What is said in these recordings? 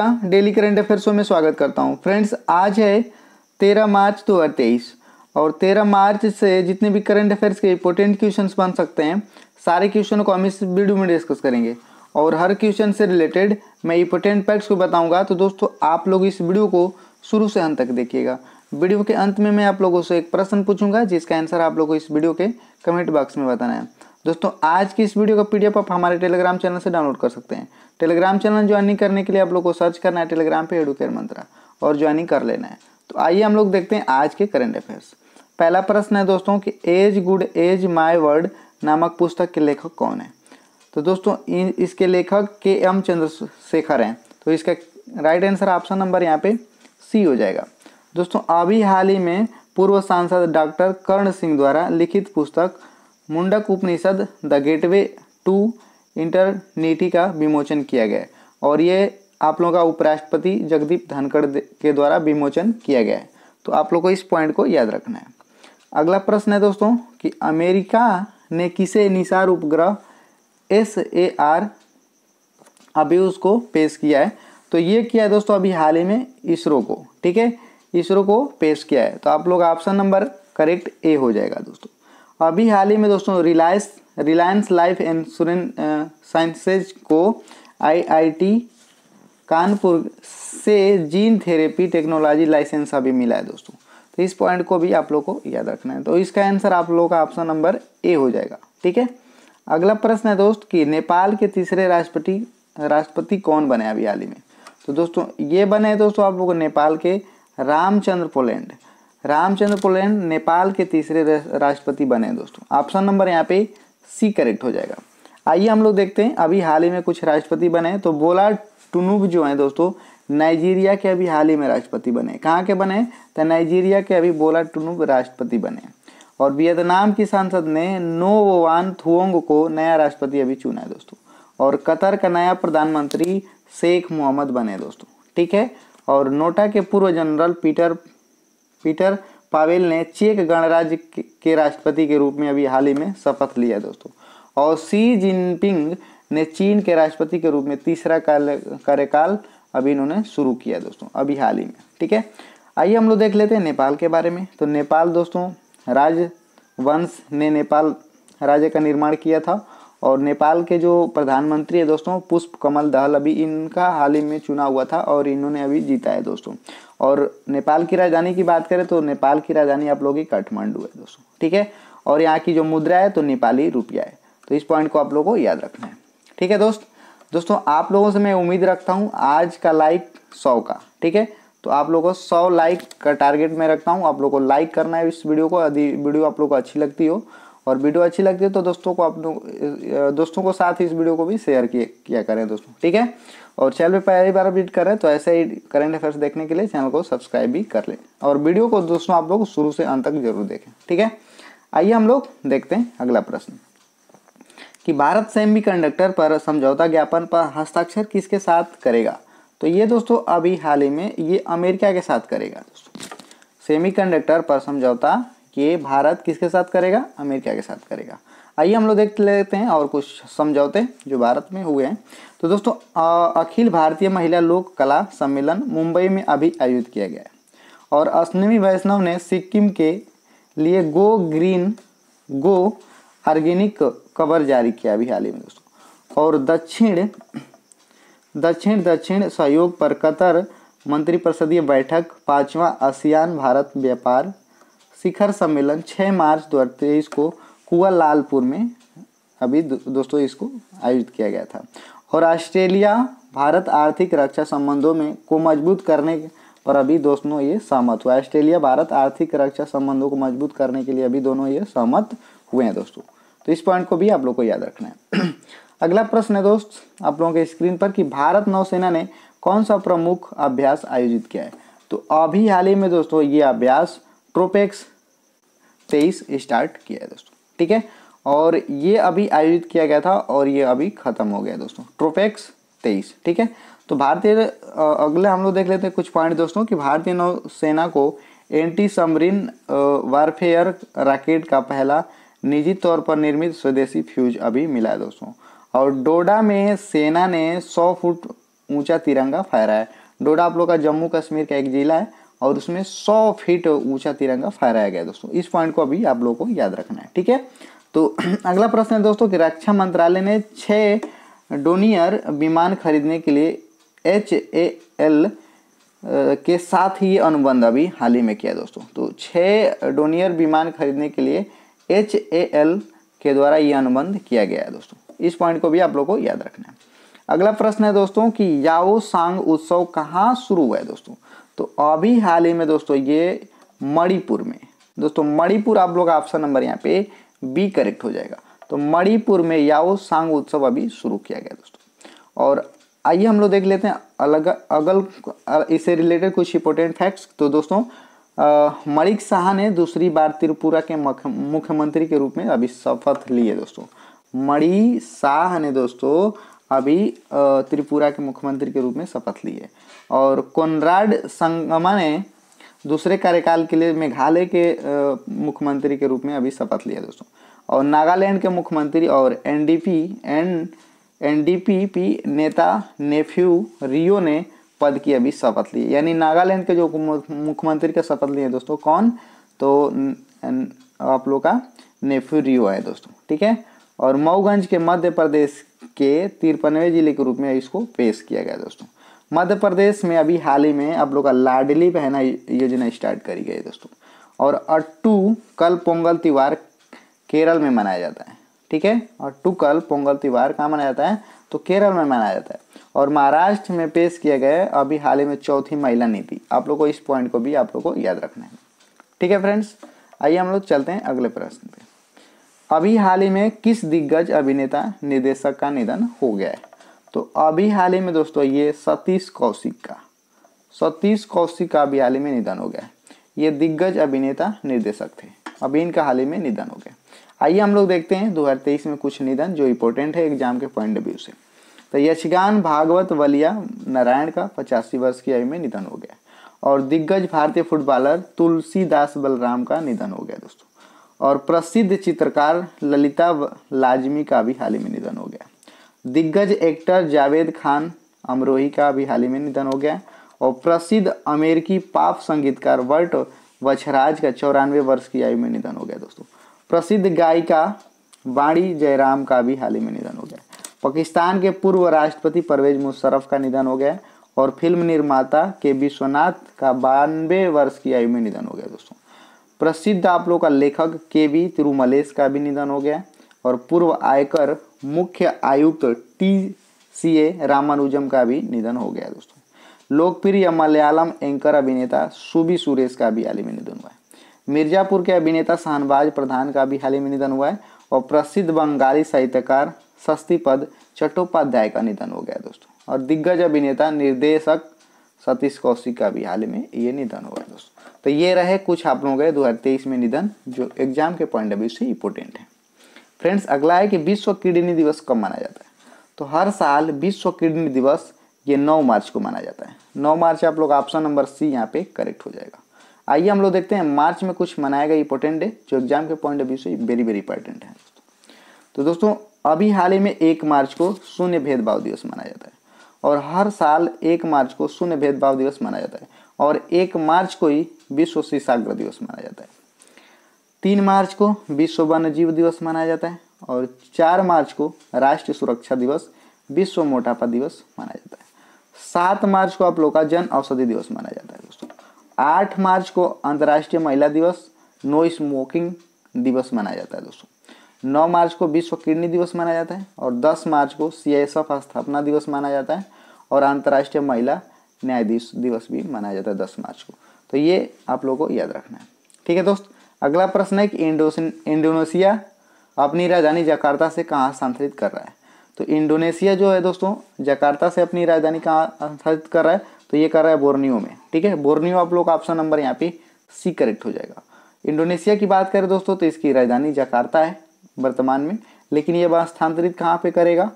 का daily current affair show में स्वागत करता हूँ फ्रेंड्स आज है तेरह मार्च दो हज़ार तेईस और तेरह मार्च से जितने भी करंट अफेयर्स के इंपॉर्टेंट क्वेश्चन बन सकते हैं सारे क्वेश्चन को हम इस वीडियो में डिस्कस करेंगे और हर क्वेश्चन से रिलेटेड मैं इंपॉर्टेंट फैक्ट्स को बताऊँगा तो दोस्तों आप लोग इस वीडियो को शुरू से अंत तक देखिएगा वीडियो के अंत में मैं आप लोगों से एक प्रश्न पूछूंगा जिसका आंसर आप लोगों को इस वीडियो के कमेंट बॉक्स में बताना है दोस्तों आज की इस वीडियो का पीडीएफ आप हमारे टेलीग्राम चैनल से डाउनलोड कर सकते हैं टेलीग्राम चैनल ज्वाइनिंग करने के लिए आप लोग को सर्च करना है टेलीग्राम पे एडुकेर मंत्रा और ज्वाइनिंग कर लेना है तो आइए हम लोग देखते हैं आज के करंट अफेयर्स पहला प्रश्न है दोस्तों कि as good as my word नामक पुस्तक के लेखक कौन है तो दोस्तों इसके लेखक के एम चंद्रशेखर हैं तो इसका राइट आंसर ऑप्शन नंबर यहाँ पे सी हो जाएगा दोस्तों अभी हाल ही में पूर्व सांसद डॉक्टर कर्ण सिंह द्वारा लिखित पुस्तक Mundaka Upanishad the gateway to eternity का विमोचन किया गया और ये आप लोगों का उपराष्ट्रपति जगदीप धनखड़ के द्वारा विमोचन किया गया है तो आप लोग को इस पॉइंट को याद रखना है अगला प्रश्न है दोस्तों कि अमेरिका ने किसे निसार उपग्रह एस ए आर अभी उसको पेश किया है तो ये किया है दोस्तों अभी हाल ही में इसरो को ठीक है इसरो को पेश किया है तो आप लोग ऑप्शन नंबर करेक्ट ए हो जाएगा दोस्तों अभी हाल ही में दोस्तों Reliance Reliance Life Insurance sciences को आईआईटी कानपुर से जीन थेरेपी टेक्नोलॉजी लाइसेंस अभी मिला है दोस्तों तो इस पॉइंट को भी आप लोग को याद रखना है तो इसका आंसर आप लोगों का ऑप्शन नंबर ए हो जाएगा ठीक है अगला प्रश्न है दोस्त कि नेपाल के तीसरे राष्ट्रपति राष्ट्रपति कौन बने अभी हाल ही में तो दोस्तों ये बने दोस्तों आप लोग नेपाल के रामचंद्र पोलैंड रामचंद्र पोलेन नेपाल के तीसरे राष्ट्रपति बने दोस्तों ऑप्शन नंबर यहाँ पे सी करेक्ट हो जाएगा आइए हम लोग देखते हैं अभी हाल ही में कुछ राष्ट्रपति बने तो बोला टुनुब जो है दोस्तों नाइजीरिया के अभी हाल ही में राष्ट्रपति बने कहाँ के बने तो नाइजीरिया के अभी बोला टुनुब राष्ट्रपति बने और वियतनाम की सांसद ने नोवान थुओंग को नया राष्ट्रपति अभी चुना है दोस्तों और कतर का नया प्रधानमंत्री शेख मोहम्मद बने दोस्तों ठीक है और नोटा के पूर्व जनरल पीटर पीटर पावेल ने चेक गणराज्य के राष्ट्रपति के रूप में अभी हाल ही में शपथ लिया दोस्तों और सी जिनपिंग ने चीन के राष्ट्रपति के रूप में तीसरा कार्यकाल अभी इन्होंने शुरू किया दोस्तों अभी हाल ही में ठीक है आइए हम लोग देख लेते हैं नेपाल के बारे में तो नेपाल दोस्तों वंश ने नेपाल राज्य का निर्माण किया था और नेपाल के जो प्रधानमंत्री है दोस्तों पुष्प कमल दहल अभी इनका हाल ही में चुनाव हुआ था और इन्होंने अभी जीता है दोस्तों और नेपाल की राजधानी की बात करें तो नेपाल की राजधानी आप लोगों की काठमांडू है दोस्तों ठीक है और यहाँ की जो मुद्रा है तो नेपाली रुपया है तो इस पॉइंट को आप लोगों को याद रखना है ठीक है दोस्त दोस्तों आप लोगों से मैं उम्मीद रखता हूँ आज का लाइक सौ का ठीक है तो आप लोगों को सौ लाइक का टारगेट मैं रखता हूँ आप लोगों को लाइक करना है इस वीडियो को यदि वीडियो आप लोगों को अच्छी लगती हो और वीडियो अच्छी लगती है तो दोस्तों को अपनों दोस्तों को साथ ही इस वीडियो को भी शेयर किया करें दोस्तों ठीक है और चैनल पर पहली बार विजिट करें तो ऐसे ही करेंट अफेयर्स देखने के लिए चैनल को सब्सक्राइब भी कर लें और वीडियो को दोस्तों आप लोग शुरू से अंत तक जरूर देखें ठीक है आइए हम लोग देखते हैं अगला प्रश्न कि भारत सेमी कंडक्टर पर समझौता ज्ञापन पर हस्ताक्षर किसके साथ करेगा तो ये दोस्तों अभी हाल ही में ये अमेरिका के साथ करेगा दोस्तों सेमीकंडक्टर पर समझौता ये भारत किसके साथ करेगा अमेरिका के साथ करेगा आइए हम लोग देख लेते हैं और कुछ समझौते जो भारत में हुए हैं तो दोस्तों अखिल भारतीय महिला लोक कला सम्मेलन मुंबई में अभी आयोजित किया गया है और अश्विनी वैष्णव ने सिक्किम के लिए go green go organic cover जारी किया अभी हाल ही में दोस्तों और दक्षिण दक्षिण दक्षिण सहयोग पर कतर मंत्रिपरिषदीय बैठक पांचवा आसियान भारत व्यापार शिखर सम्मेलन 6 मार्च दो को कुआलालपुर में अभी दो, दोस्तों इसको आयोजित किया गया था और ऑस्ट्रेलिया भारत आर्थिक रक्षा संबंधों में को मजबूत करने पर अभी दोस्तों ये सहमत हुआ ऑस्ट्रेलिया भारत आर्थिक रक्षा संबंधों को मजबूत करने के लिए अभी दोनों ये सहमत हुए हैं दोस्तों तो इस पॉइंट को भी आप लोग को याद रखना है अगला प्रश्न है दोस्त आप लोगों के स्क्रीन पर कि भारत नौसेना ने कौन सा प्रमुख अभ्यास आयोजित किया है तो अभी हाल ही में दोस्तों ये अभ्यास ट्रोपेक्स तेईस स्टार्ट किया है दोस्तों ठीक है और ये अभी आयोजित किया गया था और ये अभी ख़त्म हो गया दोस्तों ट्रोपेक्स तेईस ठीक है तो भारतीय अगले हम लोग देख लेते हैं कुछ पॉइंट दोस्तों कि भारतीय नौसेना को एंटी समरीन वारफेयर रॉकेट का पहला निजी तौर पर निर्मित स्वदेशी फ्यूज अभी मिला है दोस्तों और डोडा में सेना ने 100 फुट ऊंचा तिरंगा फहराया डोडा आप लोग का जम्मू कश्मीर का एक जिला है और उसमें 100 फीट ऊंचा तिरंगा फहराया गया दोस्तों इस पॉइंट को अभी आप लोगों को याद रखना है ठीक है तो अगला प्रश्न है दोस्तों कि रक्षा मंत्रालय ने छः डोनियर विमान खरीदने के लिए एच ए एल के साथ ही अनुबंध अभी हाल ही में किया दोस्तों तो छः डोनियर विमान खरीदने के लिए एच ए एल के द्वारा ये अनुबंध किया गया है दोस्तों इस पॉइंट को भी आप लोग को याद रखना है अगला प्रश्न है दोस्तों कि याओ सांग उत्सव कहाँ शुरू हुआ है दोस्तों तो अभी हाल ही में दोस्तों ये मणिपुर में दोस्तों मणिपुर आप लोग ऑप्शन नंबर यहाँ पे बी करेक्ट हो जाएगा तो मणिपुर में याओ सांग उत्सव अभी शुरू किया गया दोस्तों और आइए हम लोग देख लेते हैं अलग अगल इससे रिलेटेड कुछ इंपोर्टेंट फैक्ट्स तो दोस्तों मणिक शाह ने दूसरी बार त्रिपुरा के मुख्यमंत्री के रूप में अभी शपथ ली है दोस्तों मणि शाह ने दोस्तों अभी त्रिपुरा के मुख्यमंत्री के रूप में शपथ लिए और कोनराड संगमा ने दूसरे कार्यकाल के लिए मेघालय के मुख्यमंत्री के रूप में अभी शपथ लिया दोस्तों और नागालैंड के मुख्यमंत्री और एनडीपी एंड एनडीपी पी नेता नेफ्यू रियो ने पद की अभी शपथ ली यानी नागालैंड के जो मुख्यमंत्री का शपथ लिए दोस्तों कौन तो आप लोग का नेफ्यू रियो है दोस्तों ठीक है और मऊगंज के मध्य प्रदेश के तिरपनवे जिले के रूप में इसको पेश किया गया दोस्तों मध्य प्रदेश में अभी हाल ही में आप लोग का लाडली बहना योजना स्टार्ट करी गई दोस्तों और अट्टू कल पोंगल त्यौहार केरल में मनाया जाता है ठीक है और टू कल पोंगल त्यौहार कहाँ मनाया जाता है तो केरल में मनाया जाता है और महाराष्ट्र में पेश किया गया अभी हाल ही में चौथी महिला नीति आप लोग को इस पॉइंट को भी आप लोग को याद रखना है ठीक है फ्रेंड्स आइए हम लोग चलते हैं अगले प्रश्न पे अभी हाल ही में किस दिग्गज अभिनेता निर्देशक का निधन हो गया है तो अभी हाल ही में दोस्तों ये सतीश कौशिक का सतीश कौशिक का अभी हाल ही में निधन हो गया है ये दिग्गज अभिनेता निर्देशक थे अभी इनका हाल ही में निधन हो गया आइए हम लोग देखते हैं 2023 में कुछ निधन जो इम्पोर्टेंट है एग्जाम के पॉइंट ऑफ व्यू से तो यशिकान भागवत वलिया नारायण का पचासी वर्ष की आयु में निधन हो गया और दिग्गज भारतीय फुटबॉलर तुलसीदास बलराम का निधन हो गया दोस्तों और प्रसिद्ध चित्रकार ललिता लाजमी का भी हाल ही में निधन हो गया दिग्गज एक्टर जावेद खान अमरोही का भी हाल ही में निधन हो गया और प्रसिद्ध अमेरिकी पाप संगीतकार वर्ट वछराज का चौरानवे वर्ष की आयु में निधन हो गया दोस्तों प्रसिद्ध गायिका वाणी जयराम का भी हाल ही में निधन हो गया पाकिस्तान के पूर्व राष्ट्रपति परवेज मुशर्रफ का निधन हो गया और फिल्म निर्माता के विश्वनाथ का बानवे वर्ष की आयु में निधन हो गया दोस्तों प्रसिद्ध आप लोग का लेखक के वी तिरुमलेश का भी निधन हो गया और पूर्व आयकर मुख्य आयुक्त टी सी ए रामानुजम का भी निधन हो गया दोस्तों लोकप्रिय मलयालम एंकर अभिनेता सुबी सुरेश का भी हाल ही में निधन हुआ है मिर्जापुर के अभिनेता शाहनवाज प्रधान का भी हाल ही में निधन हुआ है और प्रसिद्ध बंगाली साहित्यकार सस्तीपद चट्टोपाध्याय का निधन हो गया दोस्तों और दिग्गज अभिनेता निर्देशक सतीश कौशिक का भी हाल में ये निधन हुआ है दोस्तों तो ये रहे कुछ आप लोगों के दो हज़ार तेईस में निधन जो एग्जाम के पॉइंट ऑफ व्यू से इंपोर्टेंट है फ्रेंड्स अगला है कि विश्व किडनी दिवस कब माना जाता है तो हर साल विश्व किडनी दिवस ये 9 मार्च को माना जाता है 9 मार्च आप लोग ऑप्शन नंबर सी यहाँ पे करेक्ट हो जाएगा आइए हम लोग देखते हैं मार्च में कुछ मनाया गया इंपॉर्टेंट डे जो एग्जाम के पॉइंट ऑफ व्यू से वेरी वेरी इंपॉर्टेंट है तो दोस्तों अभी हाल ही में एक मार्च को शून्य भेदभाव दिवस मनाया जाता है और हर साल एक मार्च को शून्य भेदभाव दिवस मनाया जाता है और एक मार्च को ही विश्व शीशाग्र दिवस मनाया जाता है तीन मार्च को विश्व वन्य जीव दिवस मनाया जाता है और चार मार्च को राष्ट्रीय सुरक्षा दिवस विश्व मोटापा दिवस मनाया जाता है सात मार्च को आप लोग का जन औषधि दिवस मनाया जाता है दोस्तों आठ मार्च को अंतर्राष्ट्रीय महिला दिवस नो स्मोकिंग दिवस मनाया जाता है दोस्तों नौ मार्च को विश्व किडनी दिवस माना जाता है और दस मार्च को सी स्थापना दिवस माना जाता है और अंतर्राष्ट्रीय महिला न्यायाधीश दिवस भी मनाया जाता है दस मार्च को तो ये आप लोगों को याद रखना है ठीक है दोस्त अगला प्रश्न है कि इंडोनेशिया अपनी राजधानी जकार्ता से कहाँ स्थानांतरित कर रहा है तो इंडोनेशिया जो है दोस्तों जकार्ता से अपनी राजधानी कहाँ स्थानांतरित कर रहा है तो ये कर रहा है बोर्नियो में ठीक है बोर्नियो आप लोग का ऑप्शन नंबर यहाँ पे सी करेक्ट हो जाएगा इंडोनेशिया की बात करें दोस्तों तो इसकी राजधानी जकार्ता है वर्तमान में लेकिन ये बात स्थानांतरित कहाँ पे करेगा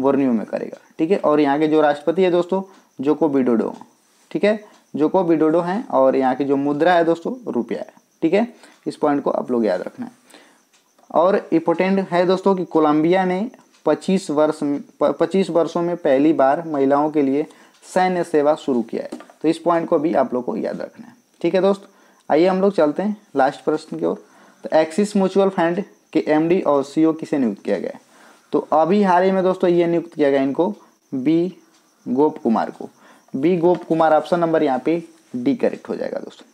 वर्नियो में करेगा ठीक है और यहाँ के जो राष्ट्रपति है दोस्तों जोको बिडोडो ठीक है जोको बिडोडो हैं और यहाँ की जो मुद्रा है दोस्तों रुपया है ठीक है इस पॉइंट को आप लोग याद रखना है और इम्पोर्टेंट है दोस्तों कि कोलंबिया ने 25 वर्ष पच्चीस वर्षों में पहली बार महिलाओं के लिए सैन्य सेवा शुरू किया है तो इस पॉइंट को भी आप लोग को याद रखना है ठीक है दोस्त आइए हम लोग चलते हैं लास्ट प्रश्न की ओर तो एक्सिस म्यूचुअल फंड कि एमडी और सीओ किसे नियुक्त किया गया तो अभी हाल ही में दोस्तों ये नियुक्त किया गया इनको बी गोप कुमार को B Gop Kumar option number यहाँ पे डी करेक्ट हो जाएगा दोस्तों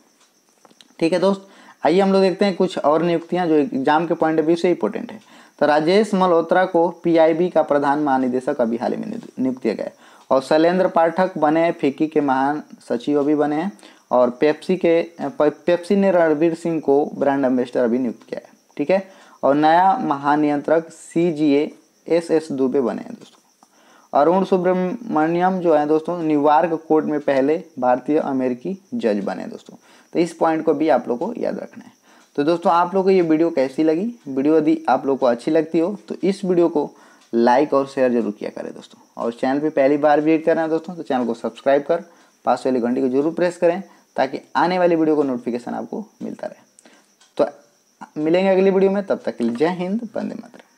ठीक है दोस्त आइए हम लोग देखते हैं कुछ और नियुक्तियाँ जो एग्जाम के पॉइंट ऑफ व्यू से इंपॉर्टेंट है तो राजेश मल्होत्रा को पीआईबी का प्रधान महानिदेशक अभी हाल ही में नियुक्त किया गया और शैलेंद्र पाठक बने हैं फिक्की के महान सचिव अभी बने हैं और पेप्सी के पेप्सी ने रणवीर सिंह को ब्रांड एम्बेसडर अभी नियुक्त किया है ठीक है और नया महानियंत्रक C G A S S Dubey बने हैं दोस्तों अरुण सुब्रमण्यम जो है दोस्तों न्यूयॉर्क कोर्ट में पहले भारतीय अमेरिकी जज बने दोस्तों तो इस पॉइंट को भी आप लोग को याद रखना है तो दोस्तों आप लोग को ये वीडियो कैसी लगी वीडियो यदि आप लोग को अच्छी लगती हो तो इस वीडियो को लाइक और शेयर जरूर किया करें दोस्तों और चैनल पे पहली बार विजिट कर रहे हैं दोस्तों तो चैनल को सब्सक्राइब कर पास वाली घंटी को जरूर प्रेस करें ताकि आने वाली वीडियो को नोटिफिकेशन आपको मिलता रहे मिलेंगे अगली वीडियो में तब तक के लिए जय हिंद बंदे मातरम